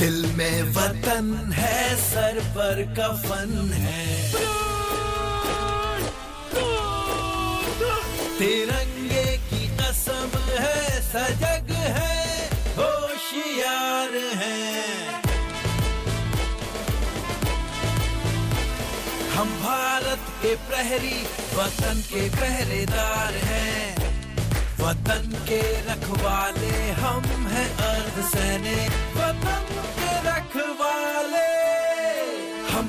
दिल में वतन है सर पर कफन है तिरंगे की कसम है सजग है होशियार है हम भारत के प्रहरी वतन के पहरेदार हैं वतन के रखवाले हम हैं अर्ध सैनिक वतन हम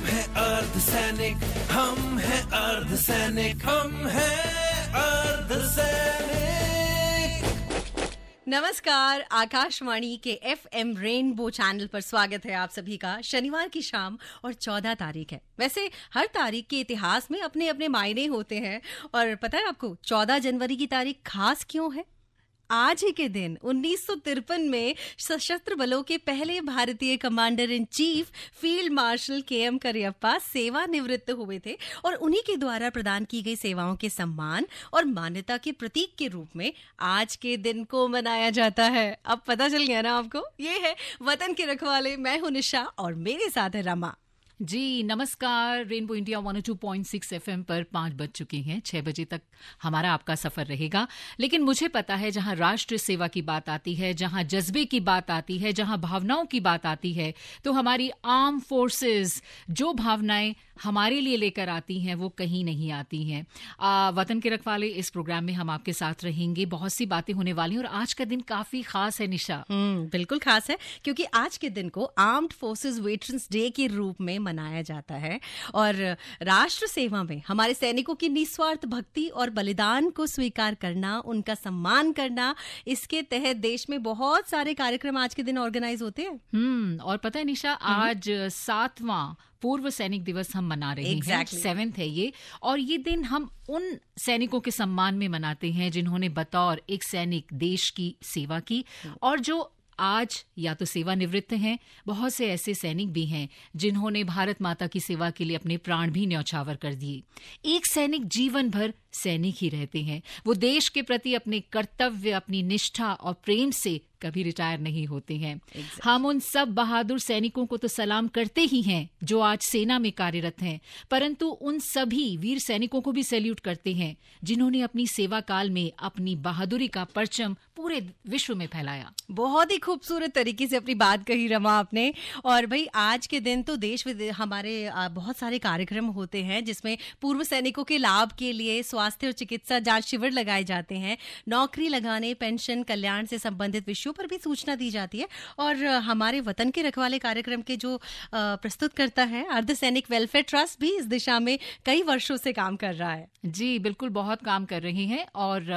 हैं अर्ध सैनिक हम हैं अर्ध सैनिक हम हैं अर्ध सैनिक नमस्कार आकाशवाणी के एफ एम रेनबो चैनल पर स्वागत है आप सभी का शनिवार की शाम और चौदह तारीख है वैसे हर तारीख के इतिहास में अपने अपने मायने होते हैं और पता है आपको चौदह जनवरी की तारीख खास क्यों है आज ही के दिन उन्नीस में सशस्त्र बलों के पहले भारतीय commander in chief field marshal K M Cariappa सेवानिवृत्त हुए थे और उन्हीं के द्वारा प्रदान की गई सेवाओं के सम्मान और मान्यता के प्रतीक के रूप में आज के दिन को मनाया जाता है अब पता चल गया ना आपको ये है वतन के रखवाले मैं हूं निशा और मेरे साथ है रमा जी नमस्कार रेनबो इंडिया 102.6 एफएम पर पांच बज चुके हैं छह बजे तक हमारा आपका सफर रहेगा लेकिन मुझे पता है जहां राष्ट्र सेवा की बात आती है जहां जज्बे की बात आती है जहां भावनाओं की बात आती है तो हमारी आर्म फोर्सेस जो भावनाएं हमारे लिए लेकर आती हैं वो कहीं नहीं आती हैं वतन के रखवाले इस प्रोग्राम में हम आपके साथ रहेंगे बहुत सी बातें होने वाली हैं और आज का दिन काफी खास है निशा हम्म, बिल्कुल खास है क्योंकि आज के दिन को आर्म्ड फोर्सेज वेटरन्स डे के रूप में मनाया जाता है और राष्ट्र सेवा में हमारे सैनिकों की निस्वार्थ भक्ति और बलिदान को स्वीकार करना उनका सम्मान करना इसके तहत देश में बहुत सारे कार्यक्रम आज के दिन ऑर्गेनाइज होते हैं हम्म और पता है निशा हम्म। आज सातवां पूर्व सैनिक दिवस हम मना रहे exactly. हैं सेवेंथ है ये और ये दिन हम उन सैनिकों के सम्मान में मनाते हैं जिन्होंने बतौर एक सैनिक देश की सेवा की हम्म। और जो आज या तो सेवानिवृत्त हैं बहुत से ऐसे सैनिक भी हैं जिन्होंने भारत माता की सेवा के लिए अपने प्राण भी न्यौछावर कर दिए एक सैनिक जीवन भर सैनिक ही रहते हैं वो देश के प्रति अपने कर्तव्य अपनी निष्ठा और प्रेम से कभी रिटायर नहीं होते हैं exactly. हम उन सब बहादुर सैनिकों को तो सलाम करते ही हैं जो आज सेना में कार्यरत हैं परंतु उन सभी वीर सैनिकों को भी सैल्यूट करते हैं जिन्होंने अपनी सेवा काल में अपनी बहादुरी का परचम पूरे विश्व में फैलाया बहुत ही खूबसूरत तरीके से अपनी बात कही रमा आपने और भाई आज के दिन तो देश विदेश हमारे बहुत सारे कार्यक्रम होते हैं जिसमें पूर्व सैनिकों के लाभ के लिए स्वास्थ्य और चिकित्सा जांच शिविर लगाए जाते हैं नौकरी लगाने पेंशन कल्याण से संबंधित विषयों पर भी सूचना दी जाती है और हमारे वतन के रखवाले कार्यक्रम के जो प्रस्तुत करता है अर्ध सैनिक वेलफेयर ट्रस्ट भी इस दिशा में कई वर्षों से काम कर रहा है जी बिल्कुल बहुत काम कर रही है और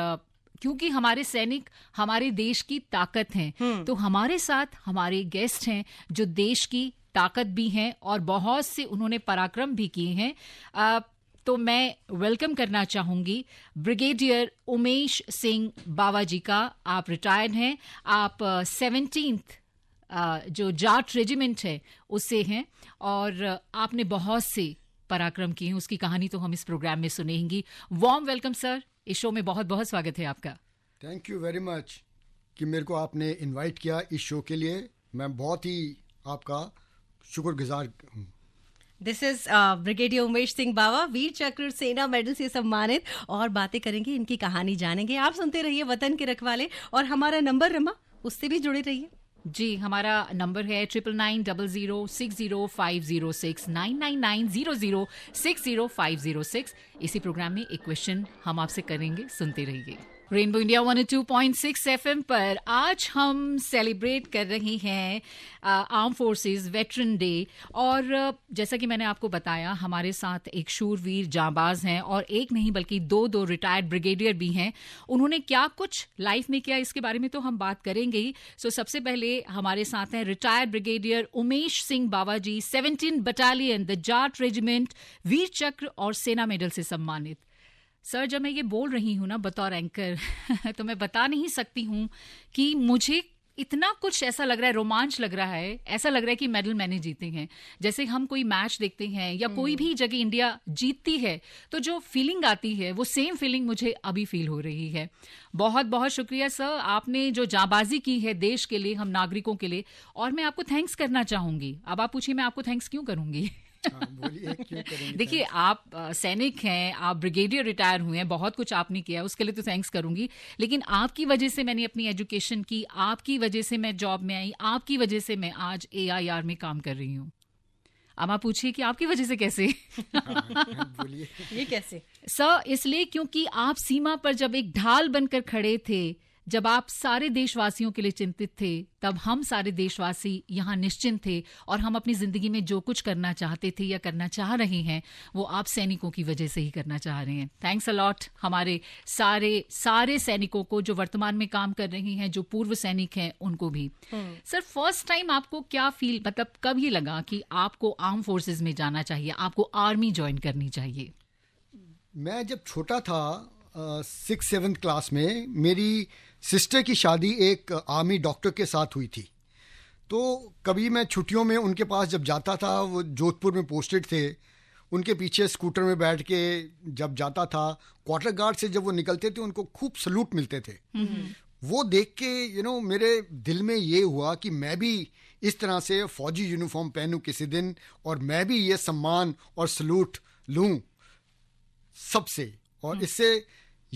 क्योंकि हमारे सैनिक हमारे देश की ताकत हैं हम्म। तो हमारे साथ हमारे गेस्ट हैं जो देश की ताकत भी हैं और बहुत से उन्होंने पराक्रम भी किए हैं तो मैं वेलकम करना चाहूंगी ब्रिगेडियर उमेश सिंह बाबा जी का आप रिटायर्ड हैं आप सेवनटीन्थ जो जाट रेजिमेंट है उससे हैं और आपने बहुत से पराक्रम किए हैं उसकी कहानी तो हम इस प्रोग्राम में सुनेंगी वार्म वेलकम सर इस शो में बहुत बहुत स्वागत है आपका थैंक यू वेरी मच कि मेरे को आपने इनवाइट किया इस शो के लिए मैं बहुत ही आपका शुक्रगुजार हूँ this is brigadier Umesh Singh Baba Vir Chakra Sena medal से सम्मानित और बातें करेंगे इनकी कहानी जानेंगे आप सुनते रहिए वतन के रखवाले और हमारा नंबर रमा उससे भी जुड़े रहिए जी हमारा नंबर है triple nine double zero six zero five zero six nine nine nine zero zero six zero five zero six इसी प्रोग्राम में एक क्वेश्चन हम आपसे करेंगे सुनते रहिए रेनबो इंडिया 102.6 एफएम पर आज हम सेलिब्रेट कर रहे हैं आर्म फोर्सेस वेटरन डे और uh, जैसा कि मैंने आपको बताया हमारे साथ एक शूरवीर जांबाज हैं और एक नहीं बल्कि दो दो रिटायर्ड ब्रिगेडियर भी हैं उन्होंने क्या कुछ लाइफ में किया इसके बारे में तो हम बात करेंगे ही सो सबसे पहले हमारे साथ हैं retired brigadier Umesh Singh Baba ji seventeen battalion the Jat regiment Vir Chakra और सेना मेडल से सम्मानित सर जब मैं ये बोल रही हूँ ना बतौर एंकर तो मैं बता नहीं सकती हूँ कि मुझे इतना कुछ ऐसा लग रहा है रोमांच लग रहा है ऐसा लग रहा है कि मेडल मैंने जीते हैं जैसे हम कोई मैच देखते हैं या कोई हम्म। भी जगह इंडिया जीतती है तो जो फीलिंग आती है वो सेम फीलिंग मुझे अभी फील हो रही है बहुत बहुत शुक्रिया सर आपने जो जाबाजी की है देश के लिए हम नागरिकों के लिए और मैं आपको थैंक्स करना चाहूंगी अब आप पूछिए मैं आपको थैंक्स क्यों करूंगी हाँ, देखिए आप सैनिक हैं आप ब्रिगेडियर रिटायर हुए हैं बहुत कुछ आपने किया उसके लिए तो थैंक्स करूंगी लेकिन आपकी वजह से मैंने अपनी एजुकेशन की आपकी वजह से मैं जॉब में आई आपकी वजह से मैं आज ए में काम कर रही हूँ अब आप पूछिए कि आपकी वजह से कैसे हाँ, ये कैसे सर इसलिए क्योंकि आप सीमा पर जब एक ढाल बनकर खड़े थे जब आप सारे देशवासियों के लिए चिंतित थे तब हम सारे देशवासी यहाँ निश्चिंत थे और हम अपनी जिंदगी में जो कुछ करना चाहते थे या करना चाह रहे हैं वो आप सैनिकों की वजह से ही करना चाह रहे हैं थैंक्स अलॉट हमारे सारे सारे सैनिकों को जो वर्तमान में काम कर रहे हैं जो पूर्व सैनिक हैं उनको भी सर फर्स्ट टाइम आपको क्या फील मतलब कब ये लगा कि आपको आर्म फोर्सेज में जाना चाहिए आपको आर्मी ज्वाइन करनी चाहिए मैं जब छोटा था सिक्स सेवन्थ क्लास में मेरी सिस्टर की शादी एक आर्मी डॉक्टर के साथ हुई थी तो कभी मैं छुट्टियों में उनके पास जब जाता था वो जोधपुर में पोस्टेड थे उनके पीछे स्कूटर में बैठ के जब जाता था क्वार्टर गार्ड से जब वो निकलते थे उनको खूब सलूट मिलते थे वो देख के यू you नो know, मेरे दिल में ये हुआ कि मैं भी इस तरह से फौजी यूनिफॉर्म पहनूं किसी दिन और मैं भी ये सम्मान और सलूट लूं सबसे और हम्म। इससे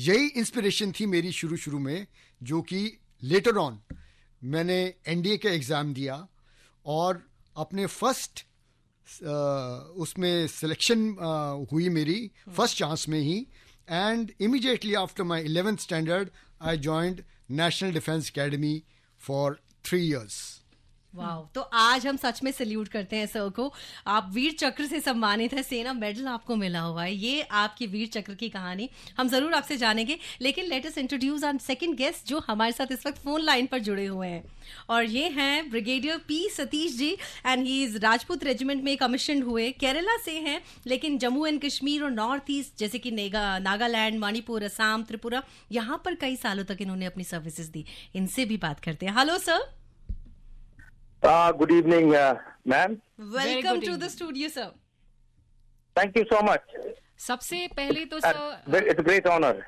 यही इंस्पिरेशन थी मेरी शुरू शुरू में जो कि लेटर ऑन मैंने एनडीए का एग्ज़ाम दिया और अपने फर्स्ट uh, उसमें सिलेक्शन uh, हुई मेरी फर्स्ट चांस में ही and immediately after my eleventh standard I joined National Defence Academy for three years वाह तो आज हम सच में सल्यूट करते हैं सर को आप वीर चक्र से सम्मानित है सेना मेडल आपको मिला हुआ है ये आपकी वीर चक्र की कहानी हम जरूर आपसे जानेंगे लेकिन latest introduce our second guest जो हमारे साथ इस वक्त फोन लाइन पर जुड़े हुए हैं और ये हैं brigadier P Satish ji and he is Rajput regiment में कमीशन हुए केरला से हैं लेकिन जम्मू एंड कश्मीर और नॉर्थ ईस्ट जैसे कि नेगा नागालैंड मणिपुर असम त्रिपुरा यहाँ पर कई सालों तक इन्होंने अपनी सर्विसेज दी इनसे भी बात करते हैं hello sir Uh, good evening, uh, ma'am. Welcome to the studio, sir. Thank you so much. सबसे पहले तो sir it's great honour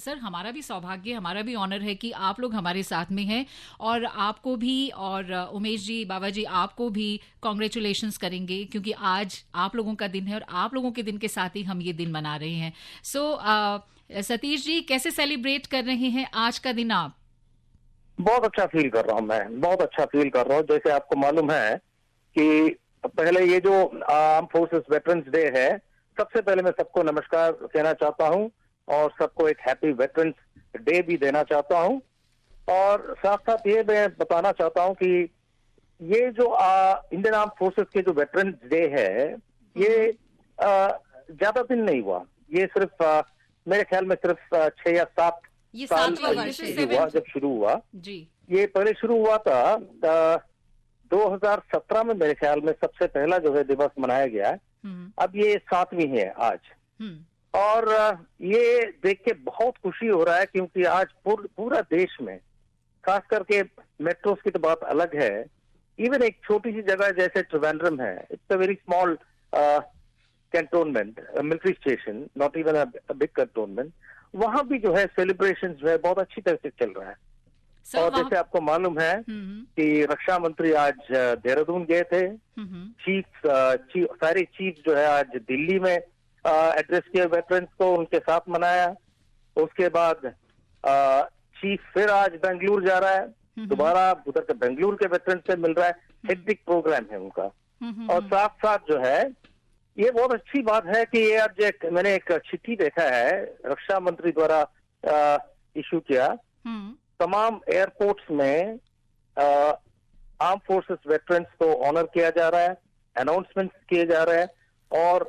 sir हमारा भी सौभाग्य हमारा भी ऑनर है कि आप लोग हमारे साथ में हैं और आपको भी और uh, उमेश जी बाबा जी आपको भी कॉन्ग्रेचुलेशन करेंगे क्योंकि आज आप लोगों का दिन है और आप लोगों के दिन के साथ ही हम ये दिन मना रहे हैं सो so, uh, सतीश जी कैसे सेलिब्रेट कर रहे हैं आज का दिन आप बहुत अच्छा फील कर रहा हूँ मैं बहुत अच्छा फील कर रहा हूँ जैसे आपको मालूम है कि पहले ये जो आर्म फोर्सेस वेटरन्स डे है सबसे पहले मैं सबको नमस्कार कहना चाहता हूँ और सबको एक हैप्पी वेटरन्स डे भी देना चाहता हूँ और साथ साथ ये मैं बताना चाहता हूँ कि ये जो इंडियन आर्म फोर्सेस के जो वेटरन्स डे है ये ज्यादा दिन नहीं हुआ ये सिर्फ आ, मेरे ख्याल में सिर्फ छह या सात ये हुआ जब शुरू हुआ जी ये पहले शुरू हुआ था दो हजार सत्रह में मेरे ख्याल में सबसे पहला जो है दिवस मनाया गया है हम्म। अब ये सातवीं है आज हम्म। और ये देख के बहुत खुशी हो रहा है क्योंकि आज पूर, पूरा देश में खास करके मेट्रोस की तो बात अलग है इवन एक छोटी सी जगह जैसे ट्रिवेंड्रम है it's a very small cantonment military station not even big cantonment वहाँ भी जो है सेलिब्रेशन जो है बहुत अच्छी तरह से चल रहा है so, और जैसे आपको मालूम है हम्म। कि रक्षा मंत्री आज देहरादून गए थे चीफ हम्म। ची, सारे चीफ जो है आज दिल्ली में एड्रेस किए वेटरन्स को उनके साथ मनाया उसके बाद आ, चीफ फिर आज बेंगलुरु जा रहा है हम्म। दोबारा उधर के बेंगलुरु के वेटरन से मिल रहा है हेडिक प्रोग्राम है उनका और साथ साथ जो है ये बहुत अच्छी बात है कि ये आज एक, मैंने एक चिट्ठी देखा है रक्षा मंत्री द्वारा इशू किया हम्म। तमाम एयरपोर्ट्स में आर्म फोर्सेस वेटरन्स को ऑनर किया जा रहा है अनाउंसमेंट किए जा रहे हैं और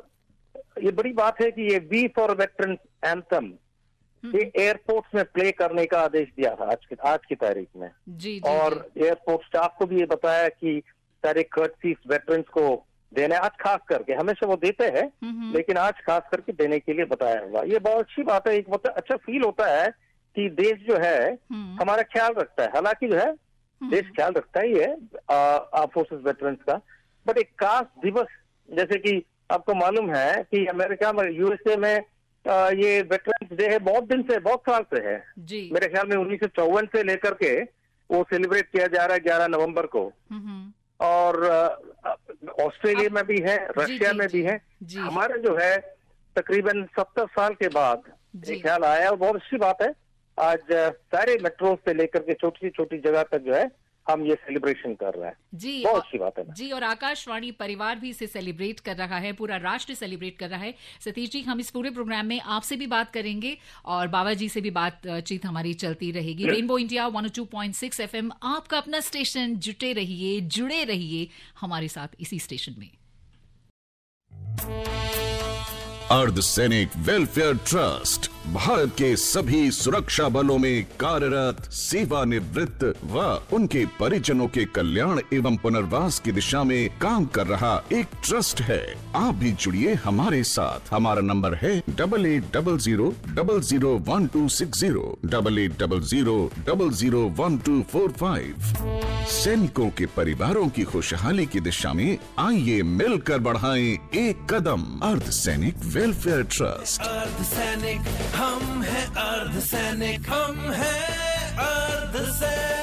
ये बड़ी बात है कि ये वी फॉर वेटरन एंथम ये एयरपोर्ट्स में प्ले करने का आदेश दिया था आज की आज की तारीख में जी, जी, और एयरपोर्ट स्टाफ को भी ये बताया कि सारे कर्टसीज वेटरन्स को देने आज खास करके हमेशा वो देते हैं हम्म, हम्म। लेकिन आज खास करके देने के लिए बताया हुआ ये बहुत अच्छी बात है एक बहुत अच्छा फील होता है कि देश जो है हम्म। हमारा ख्याल रखता है हालांकि जो है देश ख्याल रखता ही है फोर्सेस वेटरन्स का बट एक खास दिवस जैसे कि आपको मालूम है कि अमेरिका में यूएसए में आ, ये वेटरन्स डे है बहुत दिन से बहुत साल से है मेरे ख्याल में उन्नीस से लेकर के वो सेलिब्रेट किया जा रहा है ग्यारह नवम्बर को और ऑस्ट्रेलिया में भी है रशिया में भी है हमारे जो है तकरीबन सत्तर साल के बाद ये ख्याल आया और बहुत अच्छी बात है आज सारे मेट्रो से लेकर के छोटी छोटी जगह तक जो है हम ये सेलिब्रेशन कर रहे हैं जी बहुत अच्छी बात है जी और आकाशवाणी परिवार भी इसे सेलिब्रेट कर रहा है पूरा राष्ट्र सेलिब्रेट कर रहा है सतीश जी हम इस पूरे प्रोग्राम में आपसे भी बात करेंगे और बाबा जी से भी बातचीत हमारी चलती रहेगी rainbow India one two point six F M आपका अपना स्टेशन जुटे रहिए जुड़े रहिए हमारे साथ इसी स्टेशन में अर्ध सैनिक वेलफेयर ट्रस्ट भारत के सभी सुरक्षा बलों में कार्यरत सेवानिवृत्त व उनके परिजनों के कल्याण एवं पुनर्वास की दिशा में काम कर रहा एक ट्रस्ट है आप भी जुड़िए हमारे साथ हमारा नंबर है double eight double zero double zero one two six zero double eight double zero double zero one two four five सैनिकों के परिवारों की खुशहाली की दिशा में आइए मिलकर बढ़ाएं एक कदम अर्ध सैनिक वेलफेयर ट्रस्ट अर्ध सैनिक हम हैं अर्ध सैनिक हम हैं अर्ध सैनिक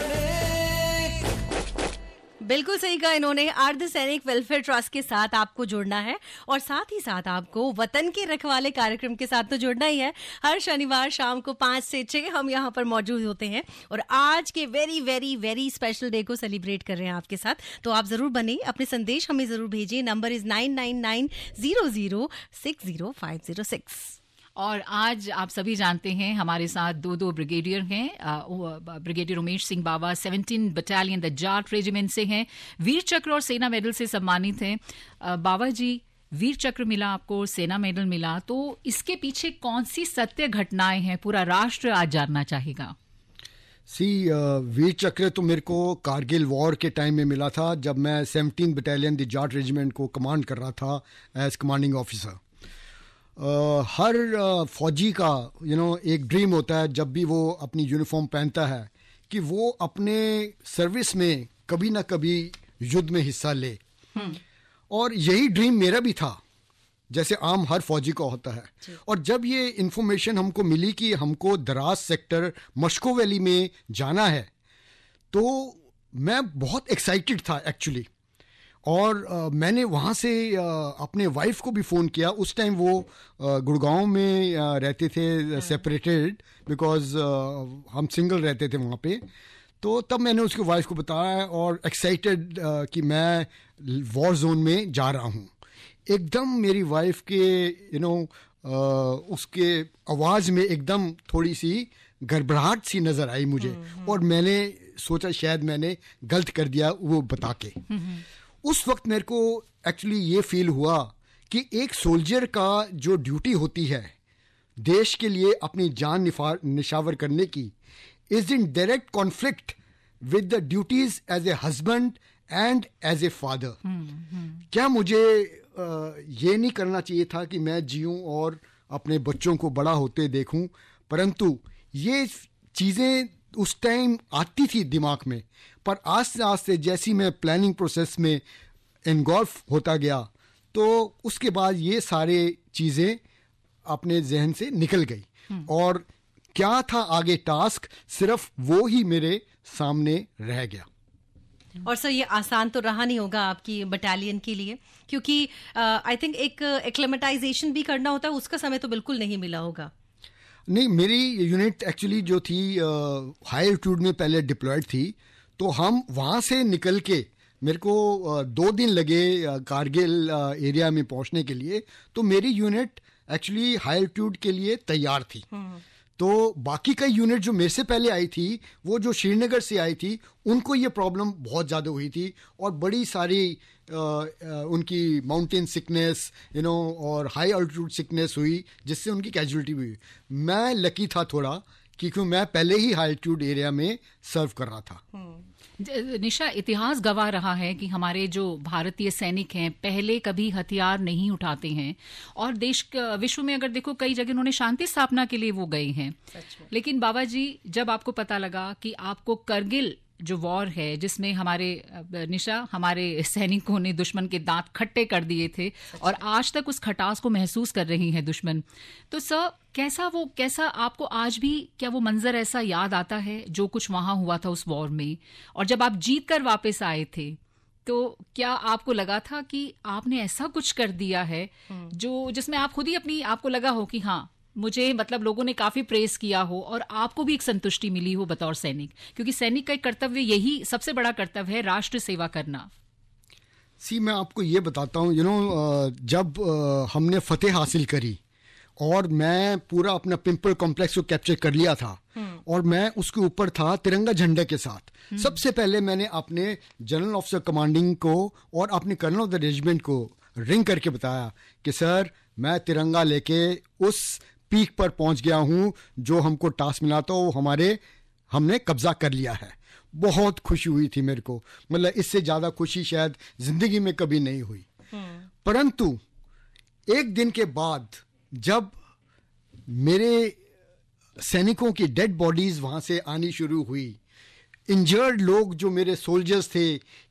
बिल्कुल सही कहा इन्होंने अर्ध सैनिक वेलफेयर ट्रस्ट के साथ आपको जुड़ना है और साथ ही साथ आपको वतन के रखवाले कार्यक्रम के साथ तो जुड़ना ही है हर शनिवार शाम को पांच से छह हम यहाँ पर मौजूद होते हैं और आज के very very very special day को सेलिब्रेट कर रहे हैं आपके साथ तो आप ज़रूर बने अपने संदेश हमें ज़रूर भेजिए number is nine nine nine zero zero six zero five zero six और आज आप सभी जानते हैं हमारे साथ दो दो ब्रिगेडियर हैं brigadier Umesh Singh Baba 17 battalion the Jat regiment से हैं वीर चक्र और सेना मेडल से सम्मानित हैं बाबा जी वीर चक्र मिला आपको सेना मेडल मिला तो इसके पीछे कौन सी सत्य घटनाएं हैं पूरा राष्ट्र आज जानना चाहेगा सी वीर चक्र तो मेरे को कारगिल वॉर के टाइम में मिला था जब मैं seventeen battalion the Jat regiment को कमांड कर रहा था एज कमांडिंग ऑफिसर हर फौजी का यू you नो know, एक ड्रीम होता है जब भी वो अपनी यूनिफॉर्म पहनता है कि वो अपने सर्विस में कभी ना कभी युद्ध में हिस्सा ले हम्म। और यही ड्रीम मेरा भी था जैसे आम हर फौजी का होता है और जब ये इन्फॉर्मेशन हमको मिली कि हमको दराज सेक्टर मश्को वैली में जाना है तो मैं बहुत एक्साइटेड था एक्चुअली और आ, मैंने वहाँ से आ, अपने वाइफ को भी फ़ोन किया उस टाइम वो गुड़गांव में आ, रहते थे सेपरेटेड हाँ। बिकॉज हम सिंगल रहते थे वहाँ पे तो तब मैंने उसकी वाइफ को बताया और एक्साइटेड कि मैं वॉर जोन में जा रहा हूँ एकदम मेरी वाइफ के यू you नो know, उसके आवाज़ में एकदम थोड़ी सी गड़बड़ाहट सी नज़र आई मुझे हम्म, हम्म। और मैंने सोचा शायद मैंने गलत कर दिया वो बता के हम्म, उस वक्त मेरे को एक्चुअली ये फील हुआ कि एक सोल्जर का जो ड्यूटी होती है देश के लिए अपनी जान निशावर करने की is in direct conflict with the duties as a husband and as a father क्या मुझे ये नहीं करना चाहिए था कि मैं जीऊँ और अपने बच्चों को बड़ा होते देखूं परंतु ये चीज़ें उस टाइम आती थी दिमाग में पर आस्ते आस्ते जैसी मैं प्लानिंग प्रोसेस में इन्गॉल्फ होता गया तो उसके बाद ये सारे चीज़ें अपने जहन से निकल गई हम्म। और क्या था आगे टास्क सिर्फ वो ही मेरे सामने रह गया और सर ये आसान तो रहा नहीं होगा आपकी बटालियन के लिए क्योंकि आई थिंक एक एक्लेमेटाइजेशन भी करना होता है उसका समय तो बिल्कुल नहीं मिला होगा नहीं मेरी यूनिट एक्चुअली जो थी हाई एल्टीट्यूड में पहले डिप्लॉयड थी तो हम वहाँ से निकल के मेरे को दो दिन लगे कारगिल एरिया में पहुँचने के लिए तो मेरी यूनिट एक्चुअली हाई एल्टीट्यूड के लिए तैयार थी हम्म। तो बाकी कई यूनिट जो मेरे से पहले आई थी वो जो श्रीनगर से आई थी उनको ये प्रॉब्लम बहुत ज़्यादा हुई थी और बड़ी सारी आ, आ, उनकी माउंटेन सिकनेस यू नो और हाई अल्टीट्यूड सिकनेस हुई जिससे उनकी कैजुअलिटी भी हुई मैं लकी था थोड़ा क्योंकि मैं पहले ही हाई अल्टीट्यूड एरिया में सर्व कर रहा था हम्म। निशा इतिहास गवा रहा है कि हमारे जो भारतीय सैनिक हैं पहले कभी हथियार नहीं उठाते हैं और देश विश्व में अगर देखो कई जगह उन्होंने शांति स्थापना के लिए वो गए हैं लेकिन बाबा जी जब आपको पता लगा कि आपको करगिल जो वॉर है जिसमें हमारे निशा हमारे सैनिकों ने दुश्मन के दांत खट्टे कर दिए थे और आज तक उस खटास को महसूस कर रही हैं दुश्मन तो सर कैसा वो कैसा आपको आज भी क्या वो मंजर ऐसा याद आता है जो कुछ वहां हुआ था उस वॉर में और जब आप जीत कर वापस आए थे तो क्या आपको लगा था कि आपने ऐसा कुछ कर दिया है हम्म। जो जिसमें आप खुद ही अपनी आपको लगा हो कि हाँ मुझे मतलब लोगों ने काफी प्रेस किया हो और आपको भी एक संतुष्टि मिली हो बतौर सैनिक क्योंकि सैनिक का एक कर्तव्य यही सबसे बड़ा कर्तव्य है राष्ट्र सेवा करना सी मैं आपको ये बताता हूँ यू नो जब हमने फतेह हासिल करी और मैं पूरा अपना पिंपल कॉम्प्लेक्स को कैप्चर कर लिया था हम्म। और मैं उसके ऊपर था तिरंगा झंडे के साथ हम्म। सबसे पहले मैंने अपने जनरल ऑफिसर कमांडिंग को और अपने कर्नल ऑफ द रेजिमेंट को रिंग करके बताया कि सर मैं तिरंगा लेके उस पीक पर पहुंच गया हूं जो हमको टास्क मिला था वो हमारे हमने कब्जा कर लिया है बहुत खुशी हुई थी मेरे को मतलब इससे ज़्यादा खुशी शायद जिंदगी में कभी नहीं हुई हम्म। परंतु एक दिन के बाद जब मेरे सैनिकों की डेड बॉडीज़ वहाँ से आनी शुरू हुई इंजर्ड लोग जो मेरे सोल्जर्स थे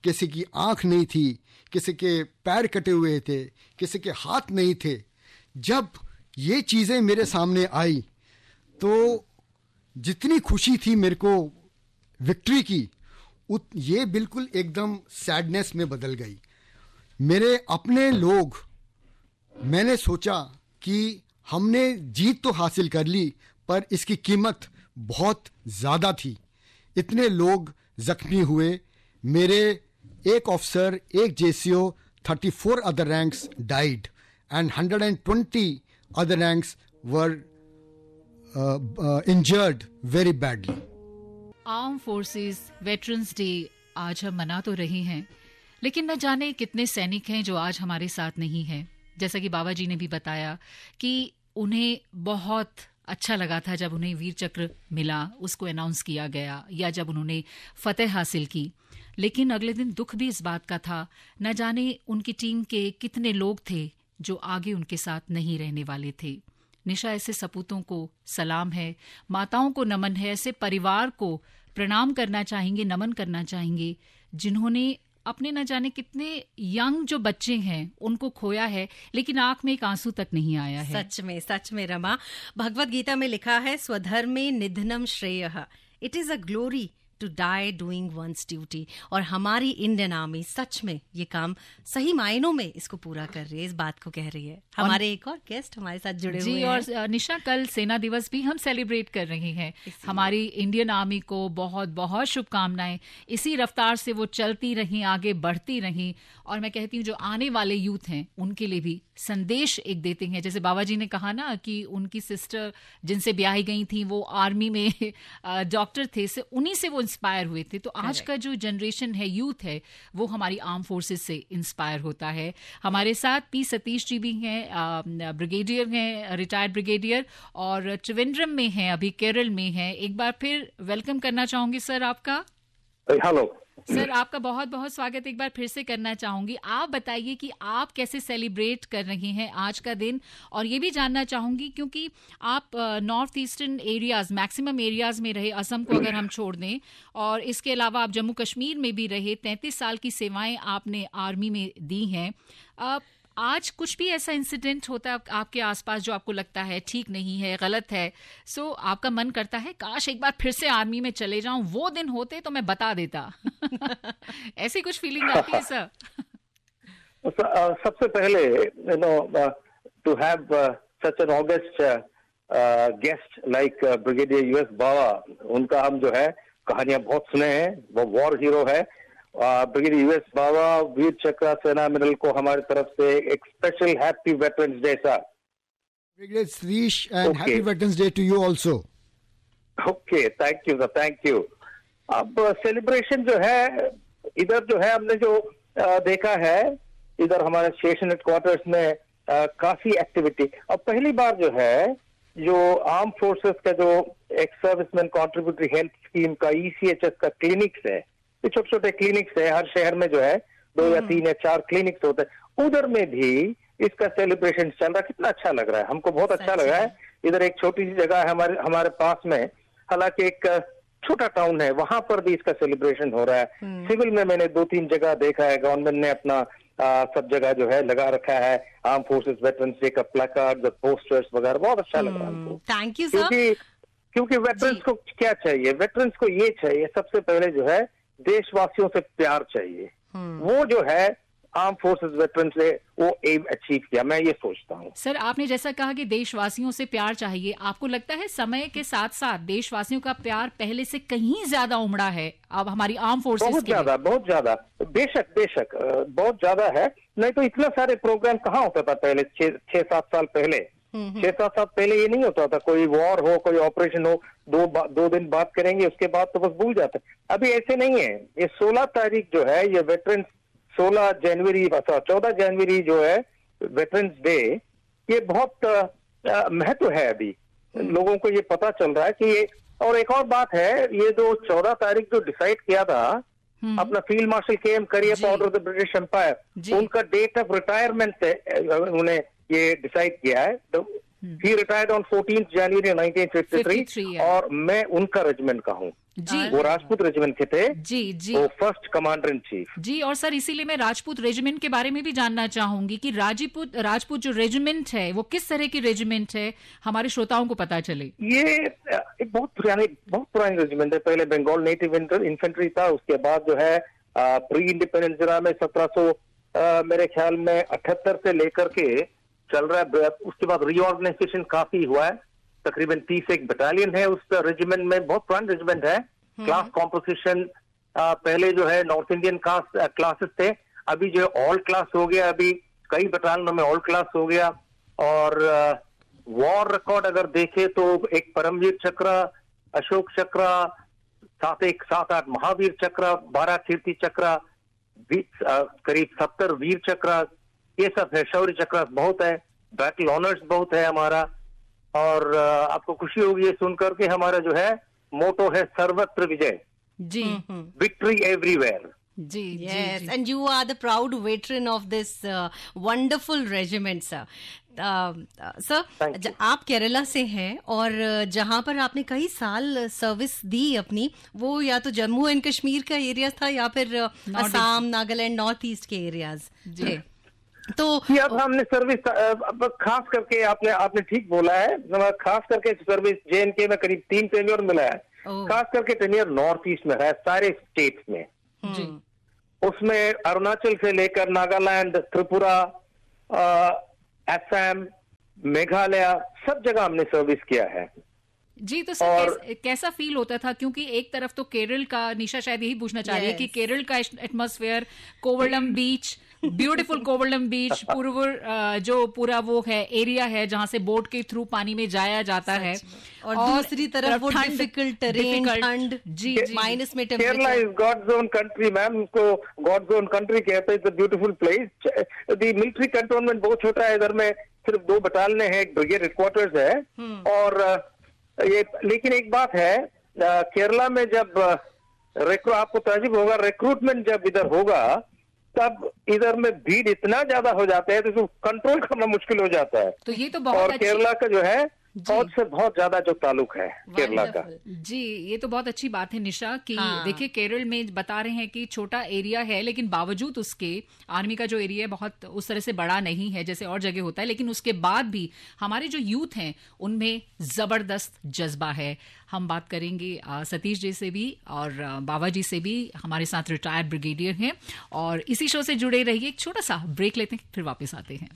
किसी की आंख नहीं थी किसी के पैर कटे हुए थे किसी के हाथ नहीं थे जब ये चीज़ें मेरे सामने आई तो जितनी खुशी थी मेरे को विक्ट्री की उत ये बिल्कुल एकदम सैडनेस में बदल गई मेरे अपने लोग मैंने सोचा कि हमने जीत तो हासिल कर ली पर इसकी कीमत बहुत ज़्यादा थी इतने लोग ज़ख्मी हुए मेरे एक ऑफिसर एक J C O thirty four other ranks died and hundred and twenty other ranks were uh, uh, injured very badly. Arm forces veterans day आज हम मना तो रहे हैं लेकिन न जाने कितने सैनिक हैं जो आज हमारे साथ नहीं हैं जैसा कि बाबा जी ने भी बताया कि उन्हें बहुत अच्छा लगा था जब उन्हें वीर चक्र मिला उसको अनाउंस किया गया या जब उन्होंने फतेह हासिल की लेकिन अगले दिन दुख भी इस बात का था न जाने उनकी टीम के कितने लोग थे जो आगे उनके साथ नहीं रहने वाले थे निशा ऐसे सपूतों को सलाम है माताओं को नमन है ऐसे परिवार को प्रणाम करना चाहेंगे नमन करना चाहेंगे जिन्होंने अपने न जाने कितने यंग जो बच्चे हैं उनको खोया है लेकिन आंख में एक आंसू तक नहीं आया है सच में सच में रमा भगवत गीता में लिखा है स्वधर्मे निधनम श्रेय it is a glory to die doing one's duty और हमारी इंडियन आर्मी सच में ये काम सही मायनों में इसको पूरा कर रही है इस बात को कह रही है हमारे एक और गेस्ट हमारे साथ जुड़े जी हुए और निशा कल सेना दिवस भी हम सेलिब्रेट कर रहे हैं हमारी इंडियन आर्मी को बहुत बहुत शुभकामनाएं इसी रफ्तार से वो चलती रही आगे बढ़ती रही और मैं कहती हूँ जो आने वाले यूथ हैं उनके लिए भी संदेश एक देते हैं जैसे बाबा जी ने कहा ना कि उनकी सिस्टर जिनसे ब्याही गई थी वो आर्मी में डॉक्टर थे से उन्हीं से वो इंस्पायर हुए थे तो आज का जो जनरेशन है यूथ है वो हमारी आर्म फोर्सेस से इंस्पायर होता है हमारे साथ पी सतीश जी भी हैं ब्रिगेडियर हैं रिटायर्ड ब्रिगेडियर और त्रिवेंद्रम में हैं अभी केरल में हैं एक बार फिर वेलकम करना चाहूंगी सर आपका हेलो सर आपका बहुत बहुत स्वागत एक बार फिर से करना चाहूंगी आप बताइए कि आप कैसे सेलिब्रेट कर रहे हैं आज का दिन और ये भी जानना चाहूंगी क्योंकि आप north eastern areas maximum areas में रहे असम को अगर हम छोड़ दें और इसके अलावा आप जम्मू कश्मीर में भी रहे तैंतीस साल की सेवाएं आपने आर्मी में दी हैं आज कुछ भी ऐसा इंसिडेंट होता है आपके आसपास जो आपको लगता है ठीक नहीं है गलत है सो आपका मन करता है काश एक बार फिर से आर्मी में चले जाऊं वो दिन होते तो मैं बता देता ऐसी कुछ फीलिंग आती है सर सबसे पहले you know to have such an august guest like brigadier US Baba उनका हम जो है कहानियां बहुत सुने हैं वो वॉर हीरो है brigade US Baba Vir Chakra Sena medal को हमारे तरफ से एक special happy veterans day sir brigade Shrish and happy veterans day to you also okay thank you sir thank you अब सेलिब्रेशन जो है इधर जो है हमने जो आ, uh, देखा है इधर हमारे स्टेशन हेडक्वार्टर्स में आ, uh, काफी एक्टिविटी और पहली बार जो है जो आर्म फोर्सेस का जो एक सर्विसमैन कॉन्ट्रीब्यूटरी हेल्थ स्कीम का ईसीएचएस e का क्लिनिक्स है छोटे छोटे क्लिनिक्स है हर शहर में जो है दो या हम्म। तीन या चार क्लिनिक्स होते हैं उधर में भी इसका सेलिब्रेशन चल रहा है कितना अच्छा लग रहा है हमको बहुत अच्छा लग रहा है इधर एक छोटी सी जगह है हमारे हमारे पास में हालांकि एक छोटा टाउन है वहां पर भी इसका सेलिब्रेशन हो रहा है हम्म। सिविल में मैंने दो तीन जगह देखा है गवर्नमेंट ने अपना आ, सब जगह जो है लगा रखा है आर्म फोर्सेस वेटरन डे का प्लाकार्ड पोस्टर्स वगैरह बहुत अच्छा लग रहा है थैंक यू हम्म। क्योंकि क्योंकि वेटरन्स को क्या चाहिए वेटरन्स को ये चाहिए सबसे पहले जो है देशवासियों से प्यार चाहिए हम्म। वो जो है आर्म फोर्सेस वेपन से वो एम अचीव किया मैं ये सोचता हूँ सर आपने जैसा कहा कि देशवासियों से प्यार चाहिए आपको लगता है समय के साथ साथ देशवासियों का प्यार पहले से कहीं ज्यादा उमड़ा है अब हमारी आर्म फोर्सेस बहुत ज्यादा बहुत ज्यादा बेशक बेशक बहुत ज्यादा है नहीं तो इतना सारे प्रोग्राम कहाँ होता था पहले छह सात साल पहले छह सात साल पहले ये नहीं होता था कोई वॉर हो कोई ऑपरेशन हो दो दो दिन बात करेंगे उसके बाद तो बस भूल जाते अभी ऐसे नहीं है ये सोलह तारीख जो है ये वेटरन सोलह जनवरी अच्छा, चौदह जनवरी जो है वेटरन्स डे ये बहुत महत्व है अभी हम्म। लोगों को ये पता चल रहा है कि ये और एक और बात है ये जो चौदह तारीख जो डिसाइड किया था अपना field marshal K M Cariappa order of the British Empire उनका डेट ऑफ रिटायरमेंट उन्हें ये डिसाइड किया है तो ही रिटायर्ड ऑन फोर्टीन जनवरी 1953 और मैं उनका रेजिमेंट का हूँ जी वो राजपूत रेजिमेंट के थे जी जी वो फर्स्ट कमांडर इन चीफ जी और सर इसीलिए मैं राजपूत रेजिमेंट के बारे में भी जानना चाहूंगी कि राजपूत राजपूत जो रेजिमेंट है वो किस तरह की रेजिमेंट है हमारे श्रोताओं को पता चले ये एक बहुत पुरानी बहुत पुरानी रेजिमेंट है पहले बंगाल नेटिव इन्फेंट्री था उसके बाद जो है प्री इंडिपेंडेंस जरा में सत्रह मेरे ख्याल में अठहत्तर से लेकर के चल रहा है उसके बाद रीऑर्गेनाइजेशन काफी हुआ है तकरीबन तीस एक बटालियन है उस रेजिमेंट में बहुत पुराना रेजिमेंट है क्लास कॉम्पोजिशन हम्म। पहले जो है नॉर्थ इंडियन कास्ट क्लासेस थे अभी जो है ऑल क्लास हो गया अभी कई बटालियनों में ऑल क्लास हो गया और वॉर रिकॉर्ड अगर देखे तो एक परमवीर चक्र अशोक चक्र साथ एक सात आठ महावीर चक्र बारह कीर्ति चक्र करीब सत्तर वीर चक्र ये सब है शौर्य चक्र बहुत है बैटल ऑनर्स बहुत है हमारा और आपको खुशी होगी ये सुनकर के हमारा जो है मोटो है सर्वत्र विजय जी विक्ट्री हम्म, हम्म। एवरीवेयर जी yes and you are the proud veteran of this wonderful regiment sir sir आप केरला से हैं और uh, जहां पर आपने कई साल सर्विस uh, दी अपनी वो या तो जम्मू एंड कश्मीर का एरिया था या फिर असम नागालैंड नॉर्थ ईस्ट के एरियाज जी तो ये अब हमने सर्विस खास करके आपने आपने ठीक बोला है मतलब खास करके सर्विस जे में करीब तीन टेन्योर मिला है खास करके टेन्योर नॉर्थ ईस्ट में है सारे स्टेट्स में हम्म। उसमें अरुणाचल से लेकर नागालैंड त्रिपुरा असम मेघालय सब जगह हमने सर्विस किया है जी तो सर और, कैस, कैसा फील होता था क्योंकि एक तरफ तो केरल का निशा शायद यही पूछना चाह रही है कि केरल का atmosphere Kovalam beach beautiful Kovalam beach पूर्व जो पूरा वो है एरिया है जहाँ से बोट के थ्रू पानी में जाया जाता है और, दूसरी तरफ मतलब वो डिफिकल्ट ठंड जी माइनस में Kerala is God's own country ma'am उसको गॉड जोन कंट्री कहते हैं beautiful place the military cantonment बहुत छोटा है इधर में सिर्फ दो बटालने हैं एक ब्रिगेड हेडक्वार्टर्स है हम्म। और uh, ये लेकिन एक बात है केरला uh, में जब uh, आपको तहजीब होगा रिक्रूटमेंट जब इधर होगा तब इधर में भीड़ इतना ज्यादा हो जाता है तो इसको कंट्रोल करना मुश्किल हो जाता है तो ये तो बहुत और केरला का जो है बहुत से बहुत ज्यादा जो ताल्लुक है केरला का जी ये तो बहुत अच्छी बात है निशा कि हाँ। देखिए केरल में बता रहे हैं कि छोटा एरिया है लेकिन बावजूद उसके आर्मी का जो एरिया है बहुत उस तरह से बड़ा नहीं है जैसे और जगह होता है लेकिन उसके बाद भी हमारे जो यूथ हैं उनमें जबरदस्त जज्बा है हम बात करेंगे सतीश जी से भी और बाबा जी से भी हमारे साथ रिटायर्ड ब्रिगेडियर हैं और इसी शो से जुड़े रहिए एक छोटा सा ब्रेक लेते हैं फिर वापस आते हैं